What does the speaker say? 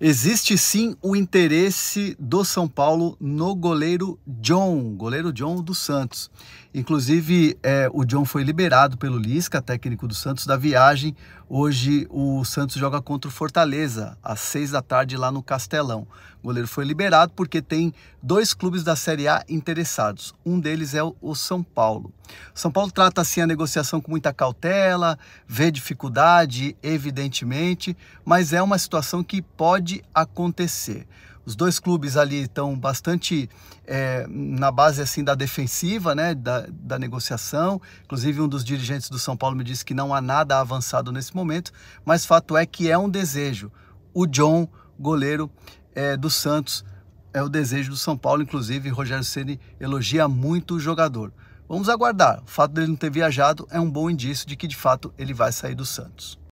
Existe sim o interesse do São Paulo no goleiro John, goleiro John do Santos. Inclusive, é, o John foi liberado pelo Lisca, técnico do Santos, da viagem. Hoje o Santos joga contra o Fortaleza, às seis da tarde, lá no Castelão. O goleiro foi liberado porque tem dois clubes da Série A interessados. Um deles é o São Paulo. O São Paulo trata assim a negociação com muita cautela, vê dificuldade, evidentemente, mas é uma situação que pode pode acontecer. Os dois clubes ali estão bastante é, na base assim da defensiva, né, da, da negociação. Inclusive um dos dirigentes do São Paulo me disse que não há nada avançado nesse momento, mas fato é que é um desejo. O John, goleiro é, do Santos, é o desejo do São Paulo. Inclusive Rogério Ceni elogia muito o jogador. Vamos aguardar. O fato dele não ter viajado é um bom indício de que de fato ele vai sair do Santos.